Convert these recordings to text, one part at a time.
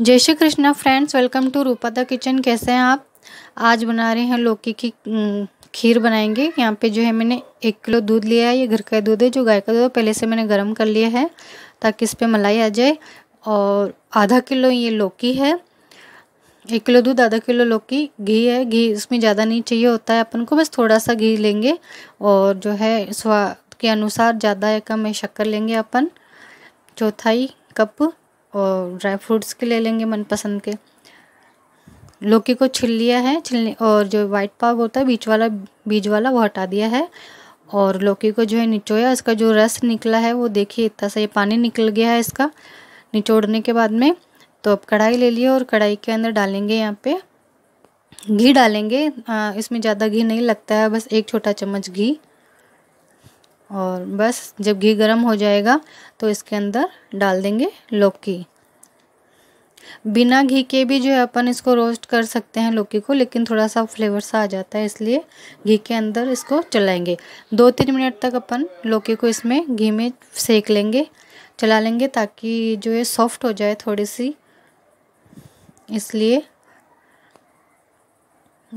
जय Shri Krishna friends welcome to Rupa the kitchen कैसे हैं आप आज बना रहे हैं लौकी की खीर बनाएंगे यहाँ पे जो है मैंने एक किलो दूध लिया है ये घर का दूध है जो गाय का दूध है पहले से मैंने गर्म कर लिया है ताकि इस पर मलाई आ जाए और आधा किलो ये लौकी है एक किलो दूध आधा किलो लौकी घी है घी इसमें ज़्यादा नहीं चाहिए होता है अपन को बस थोड़ा सा घी लेंगे और जो है स्वाद के अनुसार ज़्यादा या कम शक्कर लेंगे अपन चौथाई कप और ड्राई फ्रूट्स के ले लेंगे मनपसंद के लौकी को छिल लिया है छिलने और जो वाइट पाग होता है बीच वाला बीज वाला वो हटा दिया है और लौकी को जो है निचोया इसका जो रस निकला है वो देखिए इतना सा ये पानी निकल गया है इसका निचोड़ने के बाद में तो अब कढ़ाई ले लिए और कढ़ाई के अंदर डालेंगे यहाँ पे घी डालेंगे आ, इसमें ज़्यादा घी नहीं लगता है बस एक छोटा चम्मच घी और बस जब घी गर्म हो जाएगा तो इसके अंदर डाल देंगे लौकी बिना घी के भी जो है अपन इसको रोस्ट कर सकते हैं लौकी को लेकिन थोड़ा सा फ्लेवर सा आ जाता है इसलिए घी के अंदर इसको चलाएंगे दो तीन मिनट तक अपन लौकी को इसमें घी में सेक लेंगे चला लेंगे ताकि जो है सॉफ्ट हो जाए थोड़ी सी इसलिए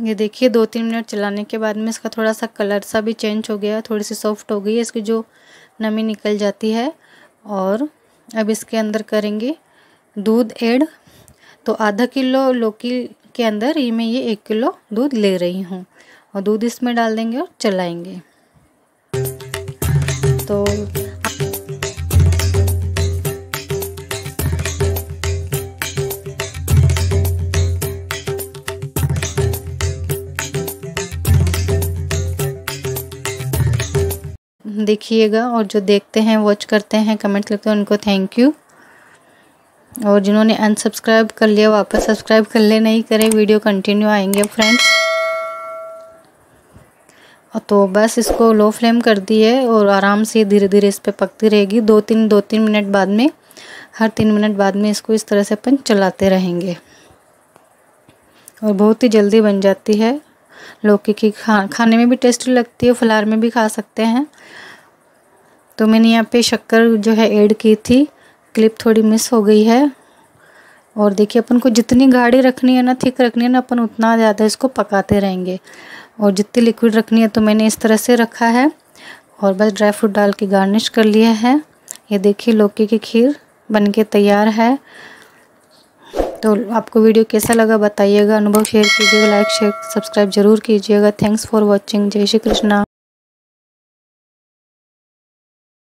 ये देखिए दो तीन मिनट चलाने के बाद में इसका थोड़ा सा कलर सा भी चेंज हो गया थोड़ी सी सॉफ्ट हो गई है इसकी जो नमी निकल जाती है और अब इसके अंदर करेंगे दूध ऐड तो आधा किलो लौकी के अंदर ये मैं ये एक किलो दूध ले रही हूँ और दूध इसमें डाल देंगे और चलाएंगे तो देखिएगा और जो देखते हैं वॉच करते हैं कमेंट्स करते हैं उनको थैंक यू और जिन्होंने अनसब्सक्राइब कर लिया वापस सब्सक्राइब कर ले नहीं करें वीडियो कंटिन्यू आएंगे फ्रेंड्स तो बस इसको लो फ्लेम कर दी है और आराम से धीरे धीरे इस पर पकती रहेगी दो तीन दो तीन मिनट बाद में हर तीन मिनट बाद में इसको इस तरह से अपन चलाते रहेंगे और बहुत ही जल्दी बन जाती है लौकी की खा खाने में भी टेस्टी लगती है फलार में भी खा सकते हैं तो मैंने यहाँ पे शक्कर जो है ऐड की थी क्लिप थोड़ी मिस हो गई है और देखिए अपन को जितनी गाढ़ी रखनी है ना थिक रखनी है ना अपन उतना ज़्यादा इसको पकाते रहेंगे और जितनी लिक्विड रखनी है तो मैंने इस तरह से रखा है और बस ड्राई फ्रूट डाल के गार्निश कर लिया है ये देखिए लौकी की खीर बन के तैयार है तो आपको वीडियो कैसा लगा बताइएगा अनुभव शेयर कीजिएगा लाइक शेयर सब्सक्राइब जरूर कीजिएगा थैंक्स फॉर वॉचिंग जय श्री कृष्णा